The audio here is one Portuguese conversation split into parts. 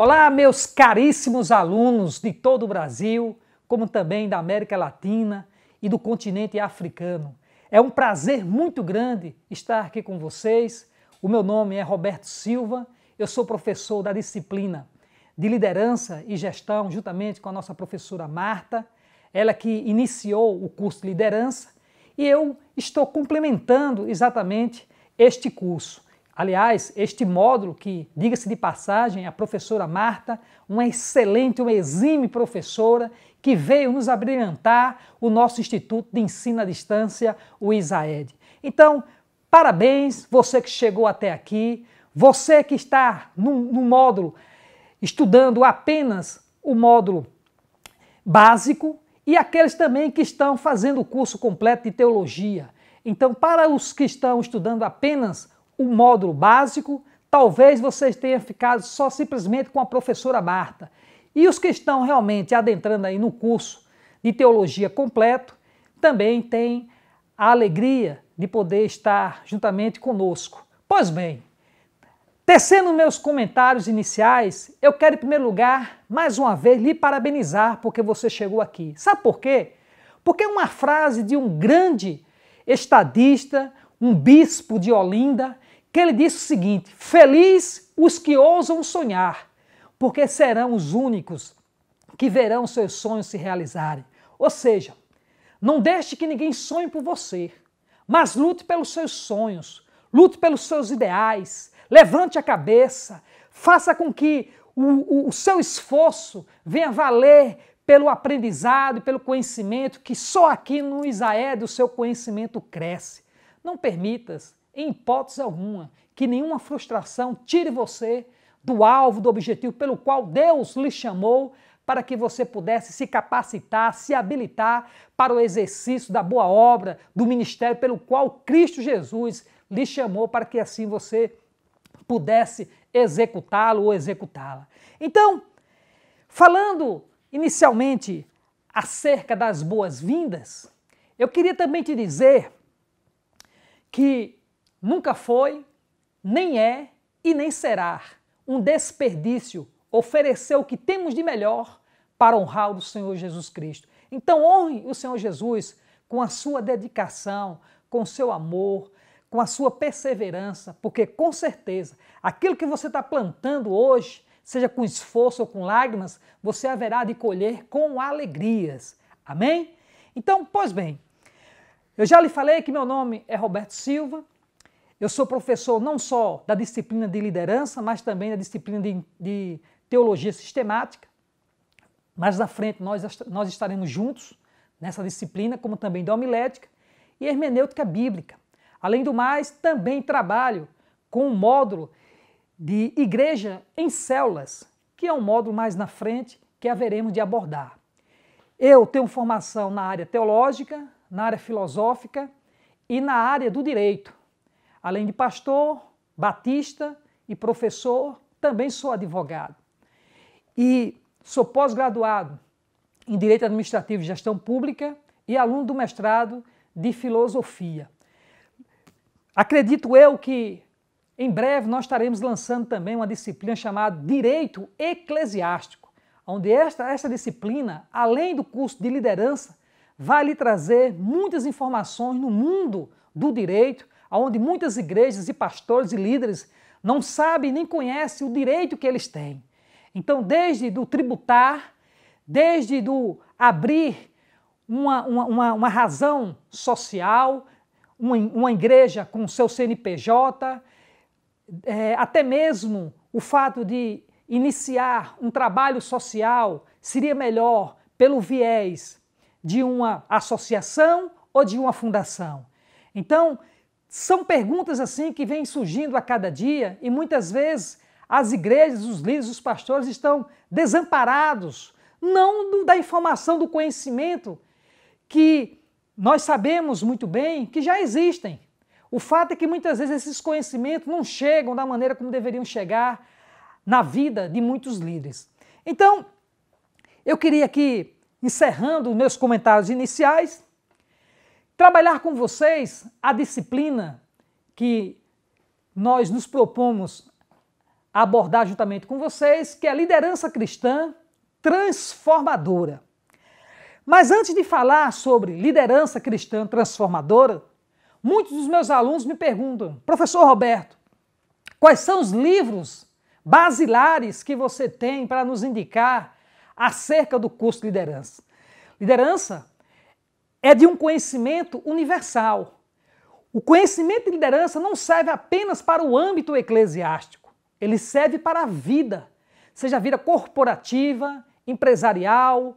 Olá, meus caríssimos alunos de todo o Brasil, como também da América Latina e do continente africano. É um prazer muito grande estar aqui com vocês. O meu nome é Roberto Silva, eu sou professor da disciplina de liderança e gestão, juntamente com a nossa professora Marta, ela que iniciou o curso de liderança, e eu estou complementando exatamente este curso. Aliás, este módulo que, diga-se de passagem, a professora Marta, uma excelente, uma exime professora, que veio nos abrilhantar o nosso Instituto de Ensino à Distância, o ISAED. Então, parabéns você que chegou até aqui, você que está no, no módulo, estudando apenas o módulo básico, e aqueles também que estão fazendo o curso completo de teologia. Então, para os que estão estudando apenas o módulo básico, talvez vocês tenham ficado só simplesmente com a professora Marta. E os que estão realmente adentrando aí no curso de teologia completo também têm a alegria de poder estar juntamente conosco. Pois bem, tecendo meus comentários iniciais, eu quero em primeiro lugar, mais uma vez, lhe parabenizar porque você chegou aqui. Sabe por quê? Porque é uma frase de um grande estadista, um bispo de Olinda, que ele disse o seguinte: Feliz os que ousam sonhar, porque serão os únicos que verão seus sonhos se realizarem. Ou seja, não deixe que ninguém sonhe por você, mas lute pelos seus sonhos, lute pelos seus ideais, levante a cabeça, faça com que o, o, o seu esforço venha valer pelo aprendizado, pelo conhecimento, que só aqui no Isaé do seu conhecimento cresce. Não permitas em hipótese alguma, que nenhuma frustração tire você do alvo, do objetivo pelo qual Deus lhe chamou para que você pudesse se capacitar, se habilitar para o exercício da boa obra, do ministério pelo qual Cristo Jesus lhe chamou, para que assim você pudesse executá-lo ou executá-la. Então, falando inicialmente acerca das boas-vindas, eu queria também te dizer que nunca foi, nem é e nem será um desperdício oferecer o que temos de melhor para honrar o Senhor Jesus Cristo. Então honre o Senhor Jesus com a sua dedicação, com o seu amor, com a sua perseverança, porque com certeza aquilo que você está plantando hoje, seja com esforço ou com lágrimas, você haverá de colher com alegrias. Amém? Então, pois bem, eu já lhe falei que meu nome é Roberto Silva. Eu sou professor não só da disciplina de liderança, mas também da disciplina de, de teologia sistemática. Mais na frente nós, nós estaremos juntos nessa disciplina, como também da homilética e hermenêutica bíblica. Além do mais, também trabalho com um módulo de igreja em células, que é um módulo mais na frente que haveremos de abordar. Eu tenho formação na área teológica, na área filosófica e na área do direito. Além de pastor, batista e professor, também sou advogado. E sou pós-graduado em Direito Administrativo e Gestão Pública e aluno do mestrado de Filosofia. Acredito eu que em breve nós estaremos lançando também uma disciplina chamada Direito Eclesiástico, onde esta, esta disciplina, além do curso de liderança, vai lhe trazer muitas informações no mundo do direito onde muitas igrejas e pastores e líderes não sabem nem conhecem o direito que eles têm. Então, desde do tributar, desde do abrir uma, uma, uma, uma razão social, uma, uma igreja com seu CNPJ, é, até mesmo o fato de iniciar um trabalho social seria melhor pelo viés de uma associação ou de uma fundação. Então, são perguntas assim que vêm surgindo a cada dia e muitas vezes as igrejas, os líderes, os pastores estão desamparados, não da informação, do conhecimento que nós sabemos muito bem que já existem. O fato é que muitas vezes esses conhecimentos não chegam da maneira como deveriam chegar na vida de muitos líderes. Então, eu queria aqui, encerrando meus comentários iniciais, trabalhar com vocês a disciplina que nós nos propomos abordar juntamente com vocês, que é a liderança cristã transformadora. Mas antes de falar sobre liderança cristã transformadora, muitos dos meus alunos me perguntam, professor Roberto, quais são os livros basilares que você tem para nos indicar acerca do curso de liderança? Liderança é de um conhecimento universal. O conhecimento de liderança não serve apenas para o âmbito eclesiástico, ele serve para a vida, seja a vida corporativa, empresarial,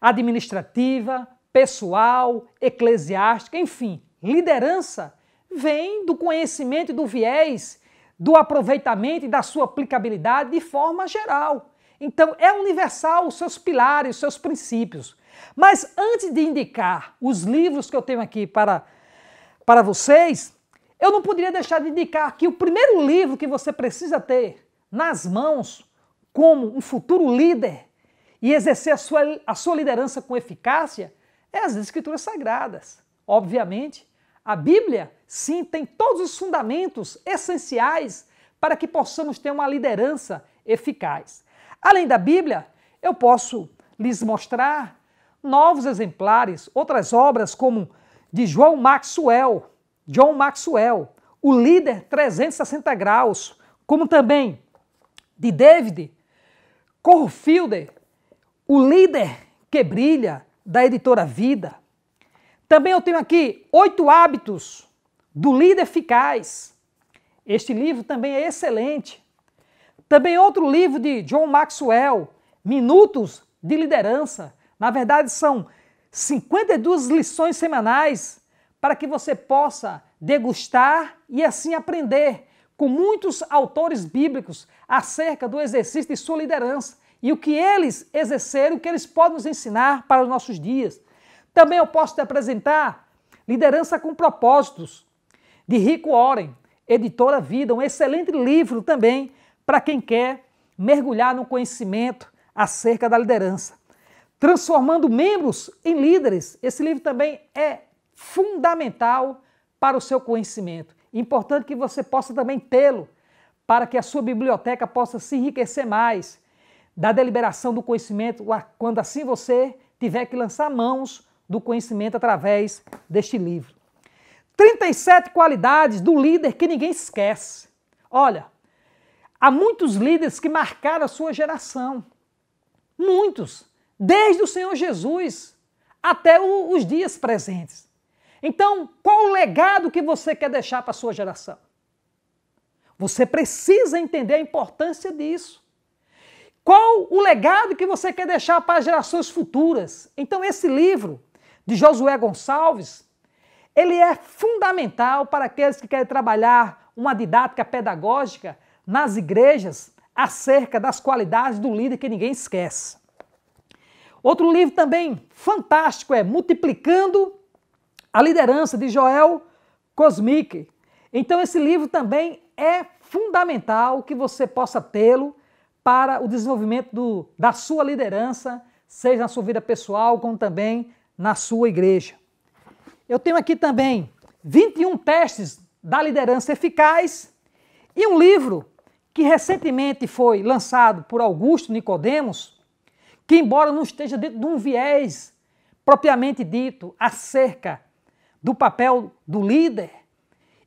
administrativa, pessoal, eclesiástica, enfim. Liderança vem do conhecimento e do viés, do aproveitamento e da sua aplicabilidade de forma geral. Então, é universal os seus pilares, os seus princípios. Mas antes de indicar os livros que eu tenho aqui para, para vocês, eu não poderia deixar de indicar que o primeiro livro que você precisa ter nas mãos como um futuro líder e exercer a sua, a sua liderança com eficácia é as Escrituras Sagradas. Obviamente, a Bíblia, sim, tem todos os fundamentos essenciais para que possamos ter uma liderança eficaz. Além da Bíblia, eu posso lhes mostrar novos exemplares, outras obras como de João Maxwell, John Maxwell, O Líder 360 Graus, como também de David Corfielder, O Líder que Brilha, da editora Vida. Também eu tenho aqui Oito Hábitos do Líder Eficaz. Este livro também é excelente. Também outro livro de John Maxwell, Minutos de Liderança, na verdade, são 52 lições semanais para que você possa degustar e assim aprender com muitos autores bíblicos acerca do exercício de sua liderança e o que eles exerceram, o que eles podem nos ensinar para os nossos dias. Também eu posso te apresentar Liderança com Propósitos, de Rico Oren, editora Vida, um excelente livro também para quem quer mergulhar no conhecimento acerca da liderança transformando membros em líderes. Esse livro também é fundamental para o seu conhecimento. Importante que você possa também tê-lo, para que a sua biblioteca possa se enriquecer mais da deliberação do conhecimento, quando assim você tiver que lançar mãos do conhecimento através deste livro. 37 qualidades do líder que ninguém esquece. Olha, há muitos líderes que marcaram a sua geração. Muitos desde o Senhor Jesus até o, os dias presentes. Então, qual o legado que você quer deixar para a sua geração? Você precisa entender a importância disso. Qual o legado que você quer deixar para as gerações futuras? Então, esse livro de Josué Gonçalves, ele é fundamental para aqueles que querem trabalhar uma didática pedagógica nas igrejas acerca das qualidades do líder que ninguém esquece. Outro livro também fantástico é Multiplicando a Liderança, de Joel Kosmic. Então, esse livro também é fundamental que você possa tê-lo para o desenvolvimento do, da sua liderança, seja na sua vida pessoal, como também na sua igreja. Eu tenho aqui também 21 testes da liderança eficaz e um livro que recentemente foi lançado por Augusto Nicodemos, que, embora não esteja dentro de um viés propriamente dito acerca do papel do líder,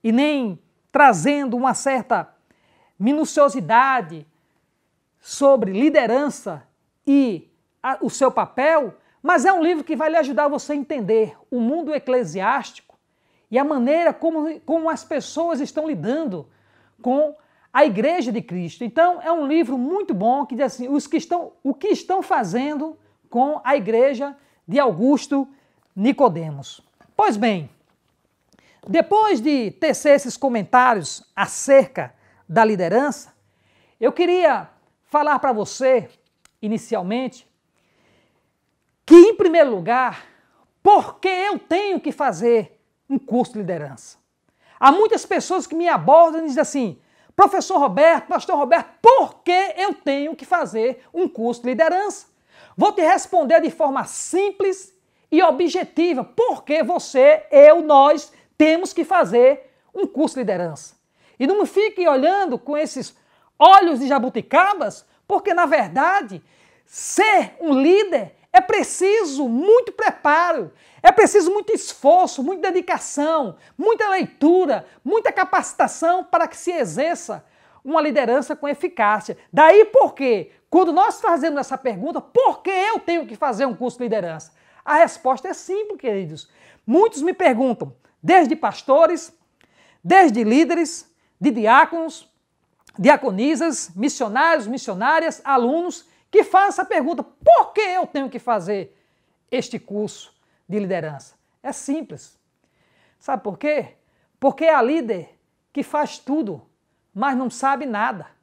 e nem trazendo uma certa minuciosidade sobre liderança e a, o seu papel, mas é um livro que vai lhe ajudar você a entender o mundo eclesiástico e a maneira como, como as pessoas estão lidando com a Igreja de Cristo. Então, é um livro muito bom que diz assim: os que estão, o que estão fazendo com a Igreja de Augusto Nicodemos. Pois bem, depois de tecer esses comentários acerca da liderança, eu queria falar para você, inicialmente, que, em primeiro lugar, por que eu tenho que fazer um curso de liderança? Há muitas pessoas que me abordam e dizem assim: Professor Roberto, Pastor Roberto, por que eu tenho que fazer um curso de liderança? Vou te responder de forma simples e objetiva. Por que você, eu, nós temos que fazer um curso de liderança? E não fique olhando com esses olhos de jabuticabas, porque na verdade, ser um líder é preciso muito preparo, é preciso muito esforço, muita dedicação, muita leitura, muita capacitação para que se exerça uma liderança com eficácia. Daí porque, quando nós fazemos essa pergunta, por que eu tenho que fazer um curso de liderança? A resposta é simples, queridos. Muitos me perguntam, desde pastores, desde líderes, de diáconos, diaconisas, missionários, missionárias, alunos, que faça a pergunta: por que eu tenho que fazer este curso de liderança? É simples. Sabe por quê? Porque é a líder que faz tudo, mas não sabe nada.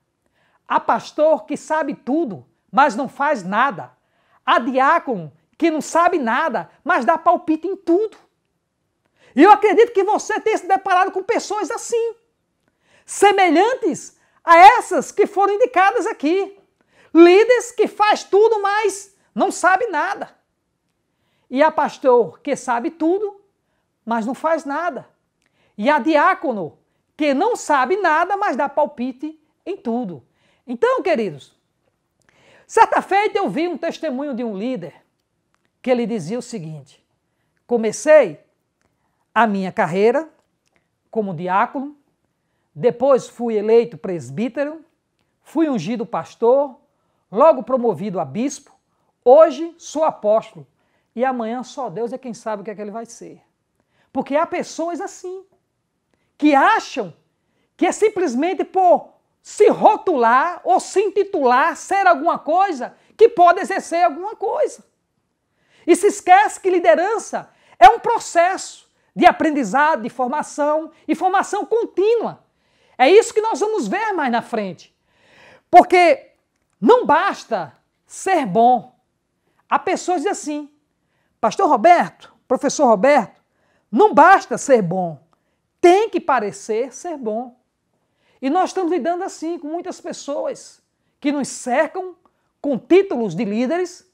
a pastor que sabe tudo, mas não faz nada. a diácono que não sabe nada, mas dá palpite em tudo. E eu acredito que você tenha se deparado com pessoas assim, semelhantes a essas que foram indicadas aqui. Líderes que faz tudo, mas não sabe nada. E há pastor que sabe tudo, mas não faz nada. E há diácono que não sabe nada, mas dá palpite em tudo. Então, queridos, certa feita eu vi um testemunho de um líder que ele dizia o seguinte: comecei a minha carreira como diácono, depois fui eleito presbítero, fui ungido pastor, logo promovido a bispo, hoje sou apóstolo e amanhã só Deus é quem sabe o que é que ele vai ser. Porque há pessoas assim que acham que é simplesmente por se rotular ou se intitular ser alguma coisa que pode exercer alguma coisa. E se esquece que liderança é um processo de aprendizado, de formação e formação contínua. É isso que nós vamos ver mais na frente. Porque não basta ser bom. Há pessoas dizem assim, Pastor Roberto, professor Roberto, não basta ser bom, tem que parecer ser bom. E nós estamos lidando assim com muitas pessoas que nos cercam com títulos de líderes,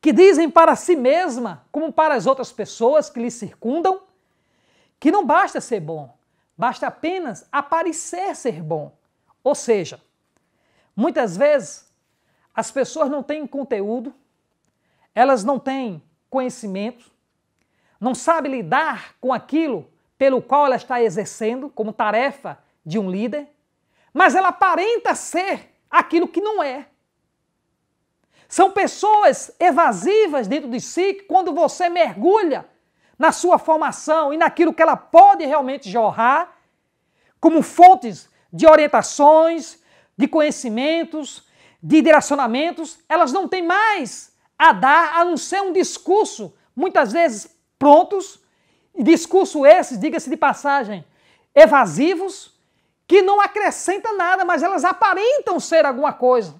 que dizem para si mesma, como para as outras pessoas que lhe circundam, que não basta ser bom, basta apenas aparecer ser bom. Ou seja, Muitas vezes as pessoas não têm conteúdo, elas não têm conhecimento, não sabem lidar com aquilo pelo qual ela está exercendo como tarefa de um líder, mas ela aparenta ser aquilo que não é. São pessoas evasivas dentro de si que, quando você mergulha na sua formação e naquilo que ela pode realmente jorrar, como fontes de orientações, de conhecimentos, de direcionamentos, elas não têm mais a dar a não ser um discurso, muitas vezes prontos, discurso esses, diga-se de passagem, evasivos, que não acrescenta nada, mas elas aparentam ser alguma coisa,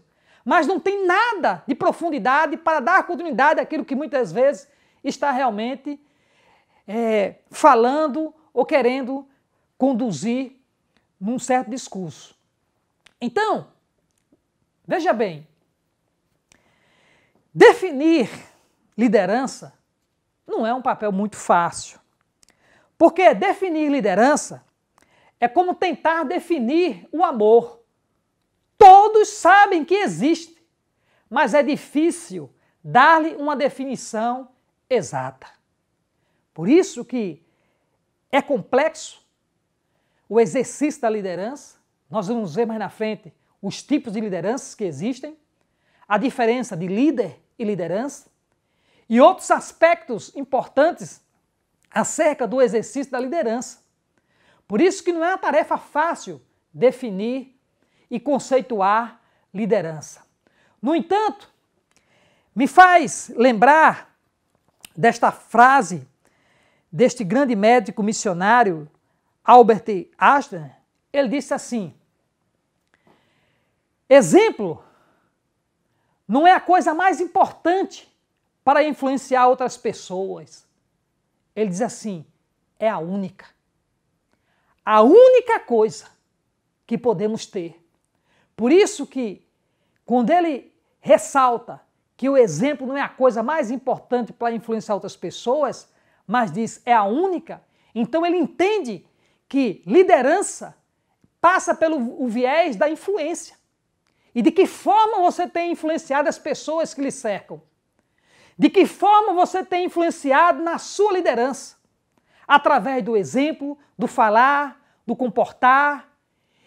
mas não tem nada de profundidade para dar continuidade àquilo que muitas vezes está realmente é, falando ou querendo conduzir num certo discurso. Então, veja bem, definir liderança não é um papel muito fácil. Porque definir liderança é como tentar definir o amor. Todos sabem que existe, mas é difícil dar-lhe uma definição exata. Por isso que é complexo o exercício da liderança nós vamos ver mais na frente os tipos de lideranças que existem, a diferença de líder e liderança e outros aspectos importantes acerca do exercício da liderança. Por isso que não é uma tarefa fácil definir e conceituar liderança. No entanto, me faz lembrar desta frase deste grande médico missionário Albert Einstein. Ele disse assim: Exemplo não é a coisa mais importante para influenciar outras pessoas. Ele diz assim: é a única. A única coisa que podemos ter. Por isso que quando ele ressalta que o exemplo não é a coisa mais importante para influenciar outras pessoas, mas diz é a única, então ele entende que liderança passa pelo viés da influência. E de que forma você tem influenciado as pessoas que lhe cercam? De que forma você tem influenciado na sua liderança? Através do exemplo, do falar, do comportar.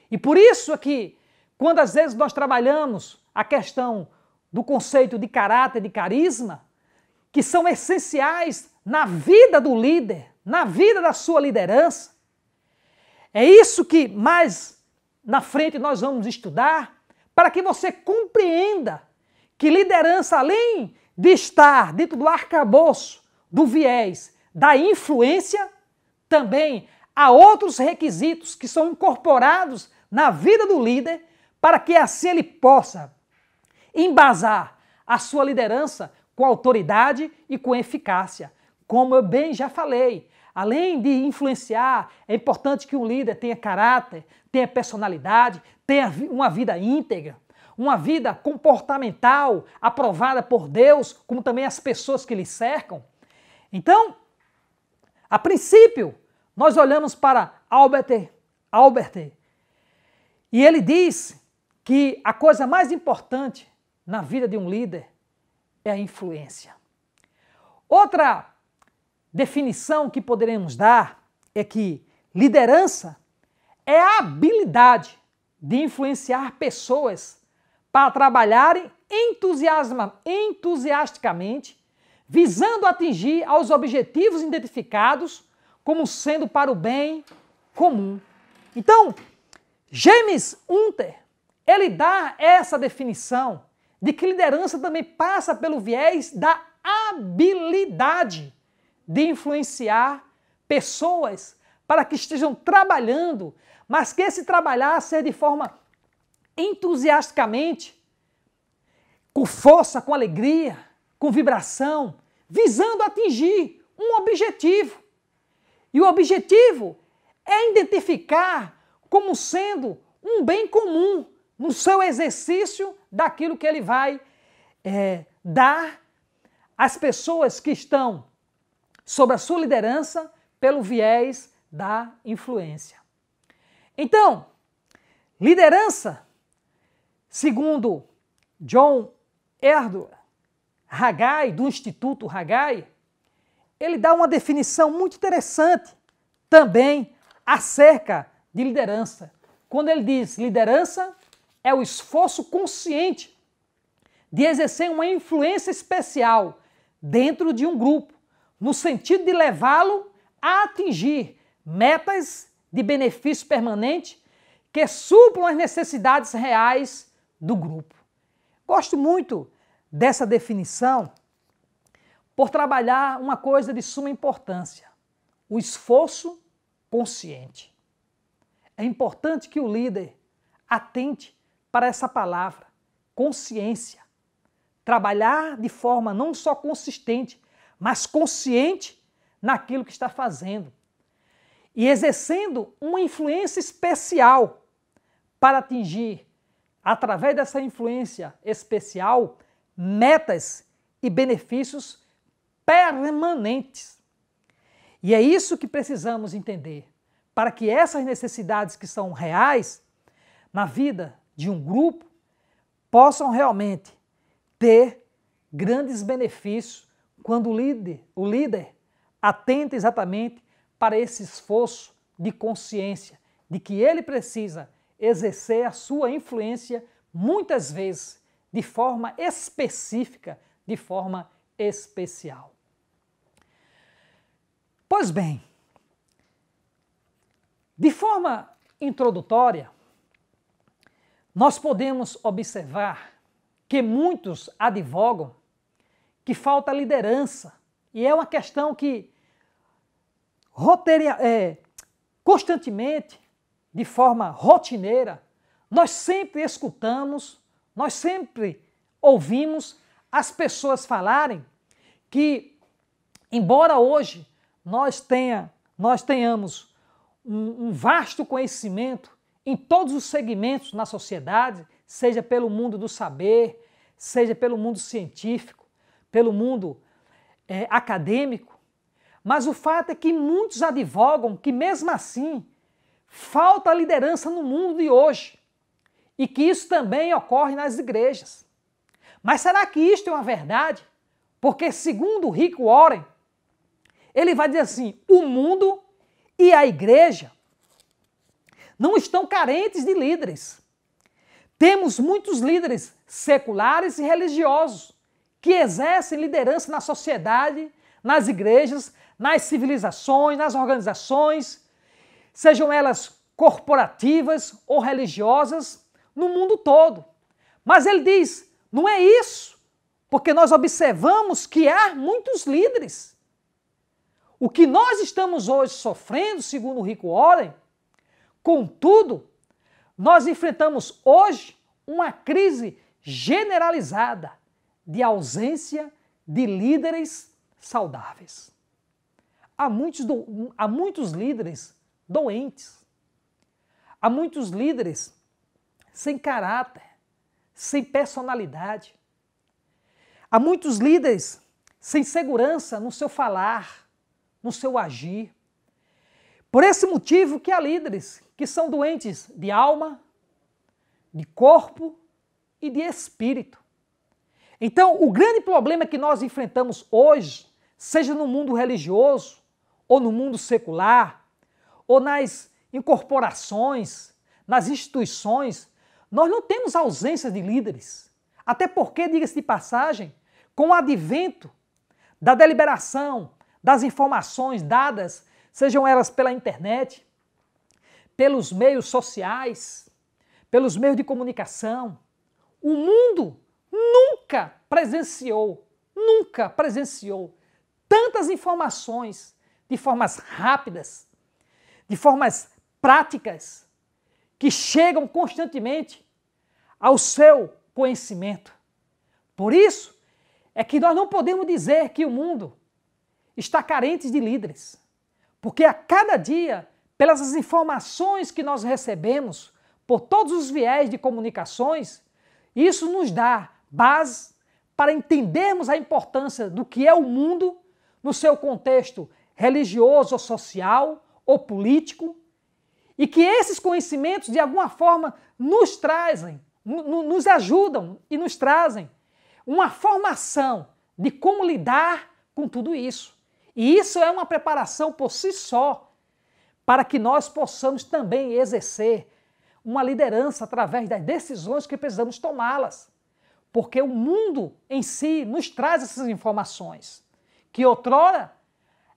E por isso é que, quando às vezes nós trabalhamos a questão do conceito de caráter, de carisma, que são essenciais na vida do líder, na vida da sua liderança, é isso que mais na frente nós vamos estudar para que você compreenda que liderança, além de estar dentro do arcabouço, do viés, da influência, também há outros requisitos que são incorporados na vida do líder para que assim ele possa embasar a sua liderança com autoridade e com eficácia. Como eu bem já falei, além de influenciar, é importante que um líder tenha caráter, tenha personalidade, tem uma vida íntegra, uma vida comportamental aprovada por Deus, como também as pessoas que lhe cercam. Então, a princípio, nós olhamos para Albert, Albert e ele diz que a coisa mais importante na vida de um líder é a influência. Outra definição que poderemos dar é que liderança é a habilidade de influenciar pessoas para trabalharem entusiasma, entusiasticamente, visando atingir aos objetivos identificados como sendo para o bem comum. Então, James Hunter, ele dá essa definição de que liderança também passa pelo viés da habilidade de influenciar pessoas para que estejam trabalhando mas que esse trabalhar ser de forma entusiasticamente, com força, com alegria, com vibração, visando atingir um objetivo. E o objetivo é identificar como sendo um bem comum no seu exercício daquilo que ele vai é, dar às pessoas que estão sob a sua liderança pelo viés da influência. Então, liderança, segundo John Erdo Haggai, do Instituto Haggai, ele dá uma definição muito interessante também acerca de liderança. Quando ele diz liderança é o esforço consciente de exercer uma influência especial dentro de um grupo, no sentido de levá-lo a atingir metas de benefício permanente que suplam as necessidades reais do grupo. Gosto muito dessa definição por trabalhar uma coisa de suma importância: o esforço consciente. É importante que o líder atente para essa palavra, consciência. Trabalhar de forma não só consistente, mas consciente naquilo que está fazendo e exercendo uma influência especial para atingir, através dessa influência especial, metas e benefícios permanentes. E é isso que precisamos entender, para que essas necessidades que são reais na vida de um grupo possam realmente ter grandes benefícios quando o líder, o líder atenta exatamente para esse esforço de consciência de que ele precisa exercer a sua influência muitas vezes de forma específica, de forma especial. Pois bem, de forma introdutória, nós podemos observar que muitos advogam que falta liderança, e é uma questão que roteira, é, constantemente, de forma rotineira, nós sempre escutamos, nós sempre ouvimos as pessoas falarem que, embora hoje nós, tenha, nós tenhamos um, um vasto conhecimento em todos os segmentos na sociedade, seja pelo mundo do saber, seja pelo mundo científico, pelo mundo é, acadêmico, mas o fato é que muitos advogam que, mesmo assim, falta liderança no mundo de hoje e que isso também ocorre nas igrejas. Mas será que isto é uma verdade? Porque, segundo Rick Warren, ele vai dizer assim: o mundo e a igreja não estão carentes de líderes. Temos muitos líderes seculares e religiosos que exercem liderança na sociedade, nas igrejas, nas civilizações, nas organizações, sejam elas corporativas ou religiosas, no mundo todo. Mas ele diz: não é isso, porque nós observamos que há muitos líderes. O que nós estamos hoje sofrendo, segundo o Rico Warren, contudo, nós enfrentamos hoje uma crise generalizada de ausência de líderes saudáveis há muitos, do, há muitos líderes doentes, há muitos líderes sem caráter, sem personalidade, há muitos líderes sem segurança no seu falar, no seu agir. Por esse motivo que há líderes que são doentes de alma, de corpo e de espírito. Então, o grande problema que nós enfrentamos hoje, seja no mundo religioso, ou no mundo secular, ou nas incorporações, nas instituições, nós não temos ausência de líderes. Até porque, diga-se de passagem, com o advento da deliberação, das informações dadas, sejam elas pela internet, pelos meios sociais, pelos meios de comunicação, o mundo nunca presenciou, nunca presenciou tantas informações de formas rápidas, de formas práticas, que chegam constantemente ao seu conhecimento. Por isso é que nós não podemos dizer que o mundo está carente de líderes, porque a cada dia, pelas informações que nós recebemos, por todos os viés de comunicações, isso nos dá base para entendermos a importância do que é o mundo no seu contexto religioso ou social ou político, e que esses conhecimentos, de alguma forma, nos trazem, nos ajudam e nos trazem uma formação de como lidar com tudo isso. E isso é uma preparação por si só, para que nós possamos também exercer uma liderança através das decisões que precisamos tomá-las. Porque o mundo em si nos traz essas informações, que outrora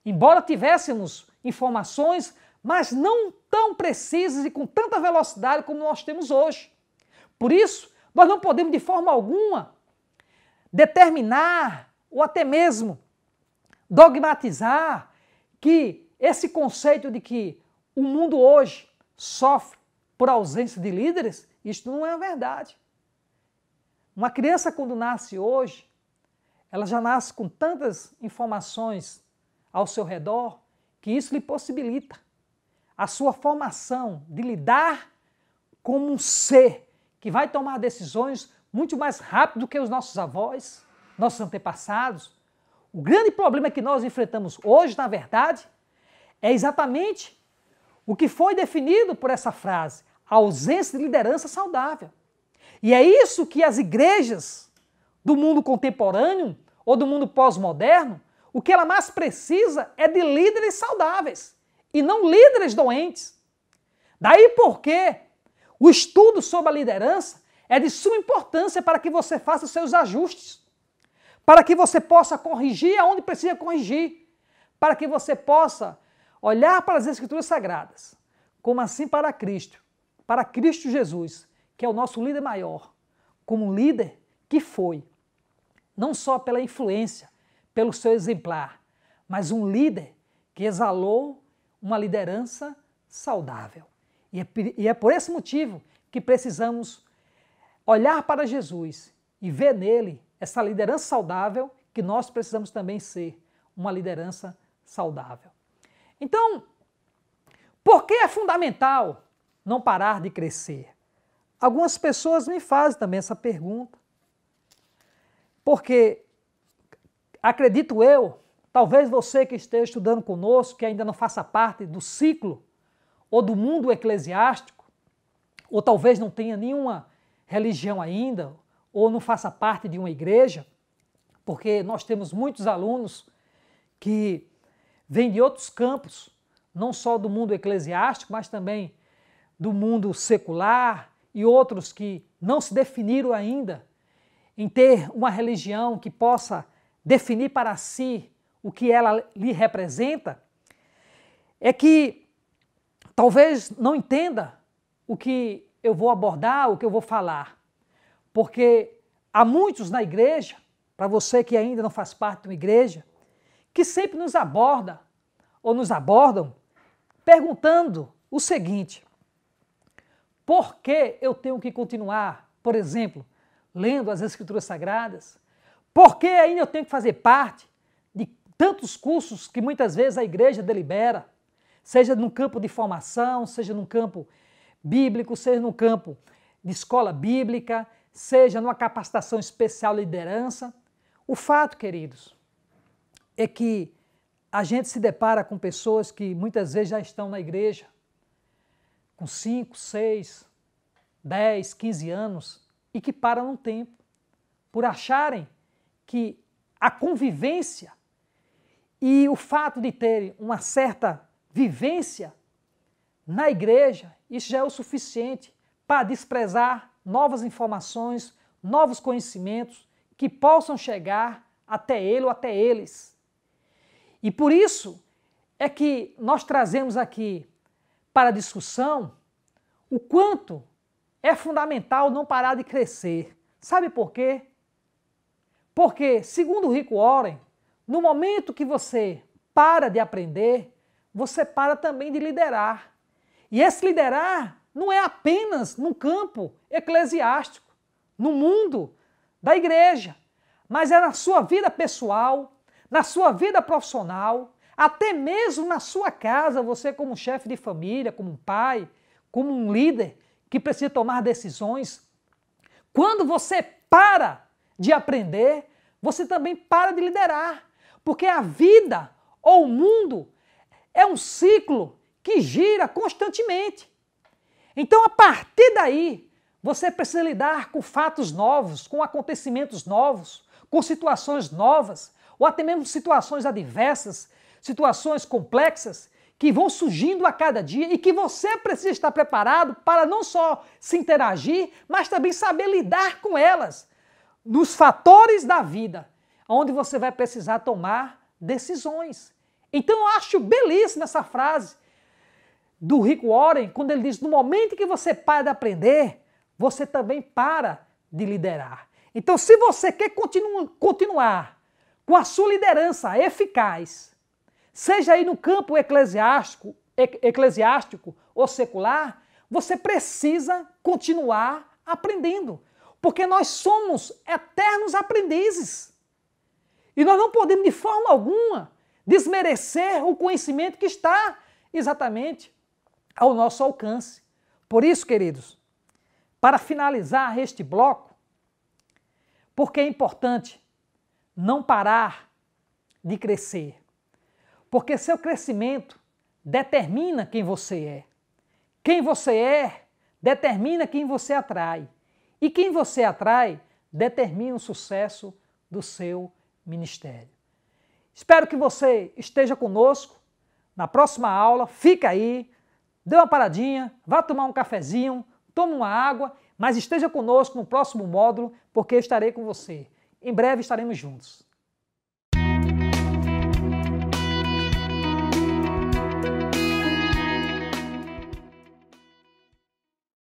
Embora tivéssemos informações, mas não tão precisas e com tanta velocidade como nós temos hoje. Por isso, nós não podemos de forma alguma determinar ou até mesmo dogmatizar que esse conceito de que o mundo hoje sofre por ausência de líderes, isso não é verdade. Uma criança quando nasce hoje, ela já nasce com tantas informações ao seu redor, que isso lhe possibilita a sua formação de lidar como um ser que vai tomar decisões muito mais rápido que os nossos avós, nossos antepassados. O grande problema que nós enfrentamos hoje, na verdade, é exatamente o que foi definido por essa frase: a ausência de liderança saudável. E é isso que as igrejas do mundo contemporâneo ou do mundo pós-moderno o que ela mais precisa é de líderes saudáveis e não líderes doentes. Daí porque o estudo sobre a liderança é de suma importância para que você faça os seus ajustes, para que você possa corrigir aonde precisa corrigir, para que você possa olhar para as Escrituras Sagradas, como assim para Cristo, para Cristo Jesus, que é o nosso líder maior, como líder que foi, não só pela influência, pelo seu exemplar, mas um líder que exalou uma liderança saudável. E é, e é por esse motivo que precisamos olhar para Jesus e ver nele essa liderança saudável que nós precisamos também ser uma liderança saudável. Então, por que é fundamental não parar de crescer? Algumas pessoas me fazem também essa pergunta. Porque Acredito eu, talvez você que esteja estudando conosco, que ainda não faça parte do ciclo ou do mundo eclesiástico, ou talvez não tenha nenhuma religião ainda, ou não faça parte de uma igreja, porque nós temos muitos alunos que vêm de outros campos, não só do mundo eclesiástico, mas também do mundo secular e outros que não se definiram ainda em ter uma religião que possa definir para si o que ela lhe representa, é que talvez não entenda o que eu vou abordar, o que eu vou falar. Porque há muitos na igreja, para você que ainda não faz parte de uma igreja, que sempre nos aborda ou nos abordam perguntando o seguinte: por que eu tenho que continuar, por exemplo, lendo as Escrituras Sagradas? Por que ainda eu tenho que fazer parte de tantos cursos que muitas vezes a igreja delibera, seja no campo de formação, seja no campo bíblico, seja no campo de escola bíblica, seja numa capacitação especial liderança? O fato, queridos, é que a gente se depara com pessoas que muitas vezes já estão na igreja, com 5, 6, 10, 15 anos, e que param um tempo por acharem que a convivência e o fato de terem uma certa vivência na igreja, isso já é o suficiente para desprezar novas informações, novos conhecimentos que possam chegar até ele ou até eles. E por isso é que nós trazemos aqui para discussão o quanto é fundamental não parar de crescer. Sabe por quê? Porque, segundo o rico Warren, no momento que você para de aprender, você para também de liderar. E esse liderar não é apenas no campo eclesiástico, no mundo da igreja, mas é na sua vida pessoal, na sua vida profissional, até mesmo na sua casa, você como chefe de família, como um pai, como um líder que precisa tomar decisões. Quando você para de aprender, você também para de liderar. Porque a vida ou o mundo é um ciclo que gira constantemente. Então, a partir daí, você precisa lidar com fatos novos, com acontecimentos novos, com situações novas, ou até mesmo situações adversas, situações complexas que vão surgindo a cada dia e que você precisa estar preparado para não só se interagir, mas também saber lidar com elas, nos fatores da vida, onde você vai precisar tomar decisões. Então eu acho belíssima essa frase do Rick Warren, quando ele diz: no momento que você para de aprender, você também para de liderar. Então, se você quer continu continuar com a sua liderança eficaz, seja aí no campo eclesiástico, e eclesiástico ou secular, você precisa continuar aprendendo porque nós somos eternos aprendizes. E nós não podemos, de forma alguma, desmerecer o conhecimento que está exatamente ao nosso alcance. Por isso, queridos, para finalizar este bloco, porque é importante não parar de crescer, porque seu crescimento determina quem você é. Quem você é determina quem você atrai. E quem você atrai determina o sucesso do seu ministério. Espero que você esteja conosco na próxima aula. Fica aí, dê uma paradinha, vá tomar um cafezinho, tome uma água, mas esteja conosco no próximo módulo, porque estarei com você. Em breve estaremos juntos.